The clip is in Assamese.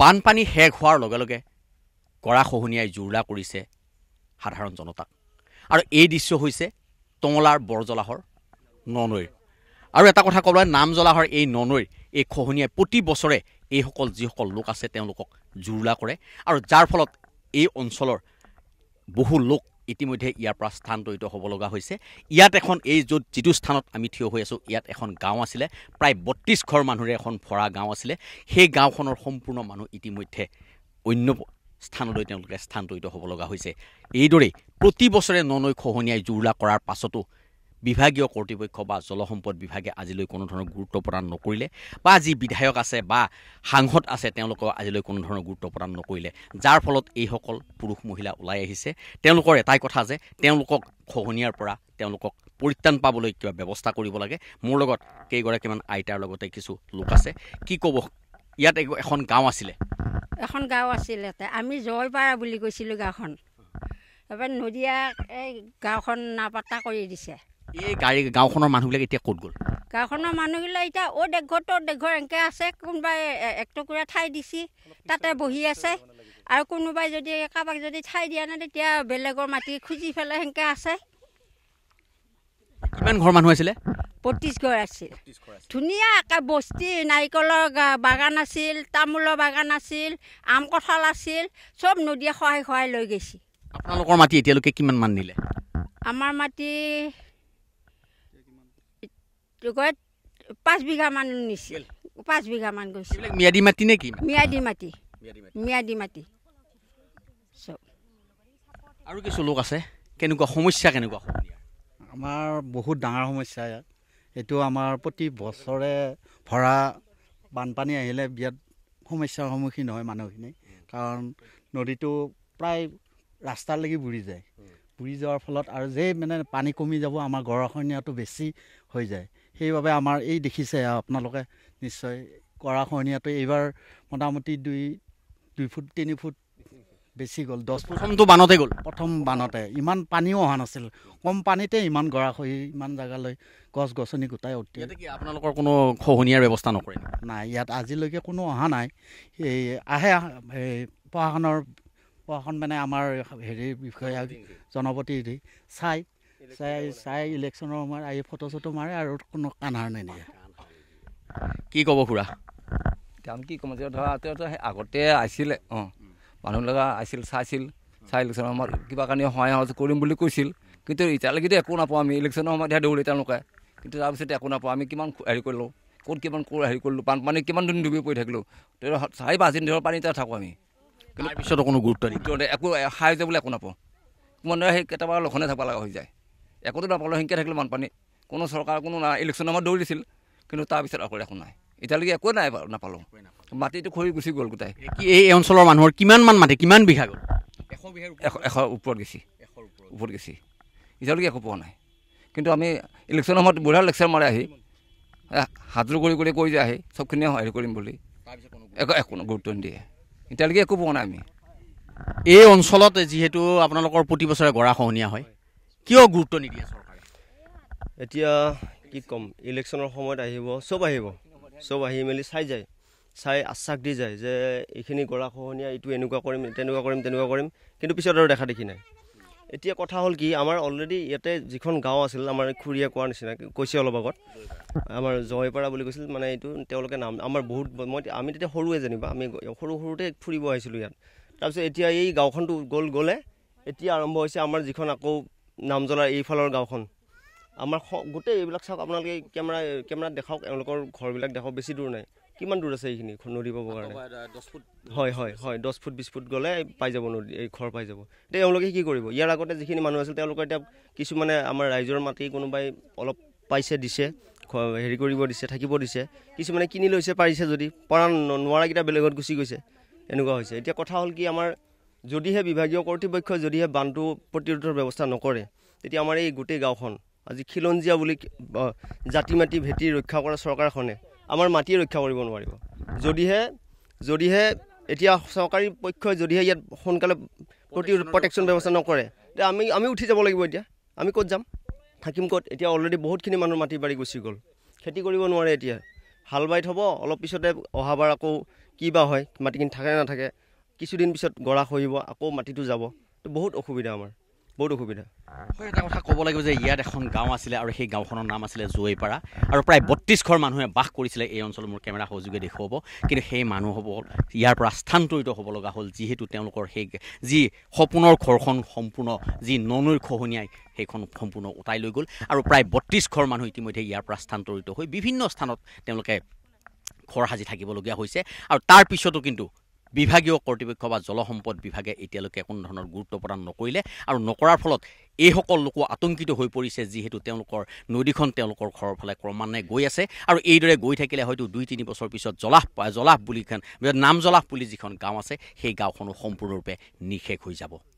বানপানী শেষ হোৱাৰ লগে লগে কৰাখহনীয়াই জোৰলা কৰিছে সাধাৰণ জনতাক আৰু এই দৃশ্য হৈছে টঙলাৰ বৰজলাহৰ নৈৰ আৰু এটা কথা ক'বলৈ নামজলাহৰ এই নৈৰ এই খহনীয়াই প্ৰতি বছৰে এইসকল যিসকল লোক আছে তেওঁলোকক জোৰলা কৰে আৰু যাৰ ফলত এই অঞ্চলৰ বহু লোক ইতিমধ্যে ইয়াৰ পৰা স্থানান্তৰিত হ'ব লগা হৈছে ইয়াত এখন এই য'ত যিটো স্থানত আমি থিয় হৈ আছোঁ ইয়াত এখন গাঁও আছিলে প্ৰায় বত্ৰিছ ঘৰ মানুহৰে এখন ভৰা গাঁও আছিলে সেই গাঁওখনৰ সম্পূৰ্ণ মানুহ ইতিমধ্যে অন্য স্থানলৈ তেওঁলোকে স্থানান্তৰিত হ'ব লগা হৈছে এইদৰেই প্ৰতি বছৰে ন নৈ খহনীয়াই জুৰুলা কৰাৰ পাছতো বিভাগীয় কৰ্তৃপক্ষ বা জলসম্পদ বিভাগে আজিলৈ কোনো ধৰণৰ গুৰুত্ব প্ৰদান নকৰিলে বা যি বিধায়ক আছে বা সাংসদ আছে তেওঁলোকেও আজিলৈ কোনো ধৰণৰ গুৰুত্ব প্ৰদান নকৰিলে যাৰ ফলত এইসকল পুৰুষ মহিলা ওলাই আহিছে তেওঁলোকৰ এটাই কথা যে তেওঁলোকক খহনীয়াৰ পৰা তেওঁলোকক পৰিত্ৰাণ পাবলৈ কিবা ব্যৱস্থা কৰিব লাগে মোৰ লগত কেইগৰাকীমান আইতাৰ লগতে কিছু লোক আছে কি ক'ব ইয়াত এখন গাঁও আছিলে এখন গাঁও আছিলে আমি জয়পাৰা বুলি কৈছিলোঁ গাঁওখন তাৰপৰা নদীয়া এই গাঁওখন নাপাতা কৰি দিছে এই গাড়ী গাঁওখনৰ মানুহবিলাক এতিয়া ক'ত গ'ল গাঁওখনৰ মানুহবিলাক এতিয়া অ' দেশঘৰ ত' দেশঘৰ এনেকৈ আছে কোনোবাই একটকুৰা ঠাই দিছে তাতে বহি আছে আৰু কোনোবাই যদি কাৰোবাক যদি ঠাই দিয়া নাই তেতিয়া বেলেগৰ মাটি খুজি পেলাই সেনেকৈ আছে কিমান ঘৰ মানুহ আছিলে পঁচিছ ঘৰ আছিল ধুনীয়া বস্তি নাৰিকলৰ বাগান আছিল তামোলৰ বাগান আছিল আম কঁঠাল আছিল চব নদীয়ে সহায় সহায় লৈ গৈছে আপোনালোকৰ মাটি এতিয়ালৈকে কিমান মান নিলে আমাৰ মাটি কয় পাঁচ বিঘামান নিছিল পাঁচ বিঘামান গৈছিল ম্যাদী মাটি নে কি ম্যাদী মাটি ম্যাদী মাটি আৰু কিছু লোক আছে কেনেকুৱা সমস্যা কেনেকুৱা আমাৰ বহুত ডাঙৰ সমস্যা ইয়াত এইটো আমাৰ প্ৰতি বছৰে ভৰা বানপানী আহিলে বিৰাট সমস্যাৰ সন্মুখীন হয় মানুহখিনি কাৰণ নদীটো প্ৰায় ৰাস্তালৈকে বুৰি যায় বুৰি যোৱাৰ ফলত আৰু যেই মানে পানী কমি যাব আমাৰ গৰখনীয়াটো বেছি হৈ যায় সেইবাবে আমাৰ এই দেখিছে আপোনালোকে নিশ্চয় কৰাখনীয়াটো এইবাৰ মোটামুটি দুই দুই ফুট তিনি ফুট বেছি গ'ল দহ প্ৰথমটো বানতে গ'ল প্ৰথম বানতে ইমান পানীও অহা নাছিল কম পানীতে ইমান গৰাখহি ইমান জেগালৈ গছ গছনি গোটাই উঠি আপোনালোকৰ কোনো খহনীয়াৰ ব্যৱস্থা নকৰে নাই ইয়াত আজিলৈকে কোনো অহা নাই এই আহে এই প্ৰশাসনৰ প্ৰশাসন মানে আমাৰ হেৰি বিষয়া জনপ্ৰতিনিধি চাই চাই চাই ইলেকশ্যনৰ সময়ত আহি ফটো চটো মাৰে আৰু কোনো কানাৰ নাই নিয়ে কি ক'ব খুৰা কাৰণ কি ক'ম যে ধৰা তেওঁতো আগতে আহিছিলে অঁ মানুহবিলাকে লগা আহিছিল চাইছিল চাই ইলেকশ্যনৰ সময়ত কিবা কাৰণে সহায় সহজ কৰিম বুলি কৈছিল কিন্তু এতিয়ালৈকেতো একো নাপাওঁ আমি ইলেকশ্যনৰ সময়ত দিয়া দৌৰি তেওঁলোকে কিন্তু তাৰপিছত একো নাপাওঁ আমি কিমান হেৰি কৰিলোঁ ক'ত কিমান হেৰি কৰিলোঁ বানপানী কিমান দিন ডুবি পৰি থাকিলোঁ তেওঁ চাৰি পাঁচদিন ধৰক পানী তাত থাকোঁ আমি কিন্তু কোনো গুৰুত্ব নিদিওঁ একো সাহাৰ্য বুলি একো নাপাওঁ মানে সেই কেতিয়াবা লক্ষণে থাকিব লগা হৈ যায় একোতো দমকলৰ সংখ্যা থাকিলে বানপানী কোনো চৰকাৰ কোনো নাই ইলেকশ্যনৰ দৌৰি দিছিল কিন্তু তাৰপিছত আকৌ একো নাই এতিয়ালৈকে একোৱে নাই নাপালোঁ মাটিটো খৰি গুচি গ'ল গোটাই কি এই অঞ্চলৰ মানুহৰ কিমানমান মাটি কিমান বিঘা গ'ল এশ বিঘা এশ এশ ওপৰত গেছি এশ ওপৰত গেছি এতিয়ালৈকে একো পোৱা নাই কিন্তু আমি ইলেকশ্যনৰ সময়ত বুঢ়া লেকচাৰ মাৰে আহি হাজৰ কৰি কৰি কৈ যে আহি চবখিনি হেৰি কৰিম বুলি একো একো গুৰুত্ব নিদিয়ে এতিয়ালৈকে একো পোৱা নাই আমি এই অঞ্চলত যিহেতু আপোনালোকৰ প্ৰতি বছৰে গৰাখহনীয়া হয় কিয় গুৰুত্ব নিদিয়ে চৰকাৰে এতিয়া কি ক'ম ইলেকশ্যনৰ সময়ত আহিব চব আহিব চব আহি মেলি চাই যায় চাই আশ্বাস দি যায় যে এইখিনি গৰাখহনীয়া এইটো এনেকুৱা কৰিম তেনেকুৱা কৰিম তেনেকুৱা কৰিম কিন্তু পিছত আৰু দেখা দেখি নাই এতিয়া কথা হ'ল কি আমাৰ অলৰেডি ইয়াতে যিখন গাঁও আছিল আমাৰ খুৰীয়ে কোৱাৰ নিচিনা কৈছে অলপ আগত আমাৰ জয়পাৰা বুলি কৈছিল মানে এইটো তেওঁলোকে নাম আমাৰ বহুত মই আমি তেতিয়া সৰুৱে যেনিবা আমি সৰু সৰুতে ফুৰিব আহিছিলোঁ ইয়াত তাৰপিছত এতিয়া এই গাঁওখনটো গ'ল গ'লে এতিয়া আৰম্ভ হৈছে আমাৰ যিখন আকৌ নামজলাৰ এইফালৰ গাঁওখন আমাৰ গোটেই এইবিলাক চাওক আপোনালোকে কেমেৰা কেমেৰাত দেখাওক এওঁলোকৰ ঘৰবিলাক দেখাওক বেছি দূৰ নাই কিমান দূৰ আছে এইখিনি নদী পাবৰ কাৰণে হয় হয় হয় দহ ফুট বিছ ফুট গ'লে পাই যাব নদী এই ঘৰ পাই যাব এতিয়া এওঁলোকে কি কৰিব ইয়াৰ আগতে যিখিনি মানুহ আছিল তেওঁলোকৰ এতিয়া কিছুমানে আমাৰ ৰাইজৰ মাটি কোনোবাই অলপ পাইছে দিছে হেৰি কৰিব দিছে থাকিব দিছে কিছুমানে কিনি লৈছে পাৰিছে যদি পৰা নোৱাৰাকেইটা বেলেগত গুচি গৈছে এনেকুৱা হৈছে এতিয়া কথা হ'ল কি আমাৰ যদিহে বিভাগীয় কৰ্তৃপক্ষই যদিহে বান্ধটো প্ৰতিৰোধৰ ব্যৱস্থা নকৰে তেতিয়া আমাৰ এই গোটেই গাঁওখন আজি খিলঞ্জীয়া বুলি জাতি মাটি ভেটি ৰক্ষা কৰা চৰকাৰখনে আমাৰ মাটি ৰক্ষা কৰিব নোৱাৰিব যদিহে যদিহে এতিয়া চৰকাৰী পক্ষই যদিহে ইয়াত সোনকালে প্ৰতিৰোধ প্ৰটেকশ্যন ব্যৱস্থা নকৰে তেতিয়া আমি আমি উঠি যাব লাগিব এতিয়া আমি ক'ত যাম থাকিম ক'ত এতিয়া অলৰেডি বহুতখিনি মানুহ মাটি বাঢ়ি গুচি গ'ল খেতি কৰিব নোৱাৰে এতিয়া হাল বাই থ'ব অলপ পিছতে অহাবাৰ আকৌ কি বা হয় মাটিখিনি থাকে নাথাকে কিছুদিন পিছত গৰা সৰিব আকৌ মাটিটো যাব তো বহুত অসুবিধা আমাৰ বহুত অসুবিধা হয় এটা কথা ক'ব লাগিব যে ইয়াত এখন গাঁও আছিলে আৰু সেই গাঁওখনৰ নাম আছিলে জুৱৈপাৰা আৰু প্ৰায় বত্ৰিছ ঘৰ মানুহে বাস কৰিছিলে এই অঞ্চল মোৰ কেমেৰা সহযোগে দেখুৱাব কিন্তু সেই মানুহসকল ইয়াৰ পৰা স্থানান্তৰিত হ'ব লগা হ'ল যিহেতু তেওঁলোকৰ সেই যি সপোনৰ ঘৰখন সম্পূৰ্ণ যি ননৈৰ খহনীয়াই সেইখন সম্পূৰ্ণ উটাই লৈ গ'ল আৰু প্ৰায় বত্ৰিছ ঘৰ মানুহ ইতিমধ্যে ইয়াৰ পৰা স্থানান্তৰিত হৈ বিভিন্ন স্থানত তেওঁলোকে ঘৰ সাজি থাকিবলগীয়া হৈছে আৰু তাৰ পিছতো কিন্তু বিভাগীয় কৰ্তৃপক্ষ বা জলসম্পদ বিভাগে এতিয়ালৈকে কোনো ধৰণৰ গুৰুত্ব প্ৰদান নকৰিলে আৰু নকৰাৰ ফলত এইসকল লোকো আতংকিত হৈ পৰিছে যিহেতু তেওঁলোকৰ নদীখন তেওঁলোকৰ ঘৰৰ ফালে ক্ৰমান্বয়ে গৈ আছে আৰু এইদৰে গৈ থাকিলে হয়তো দুই তিনি বছৰ পিছত জলাহ জলাহ বুলিখন নামজলাহ বুলি যিখন গাঁও আছে সেই গাঁওখনো সম্পূৰ্ণৰূপে নিশেষ হৈ যাব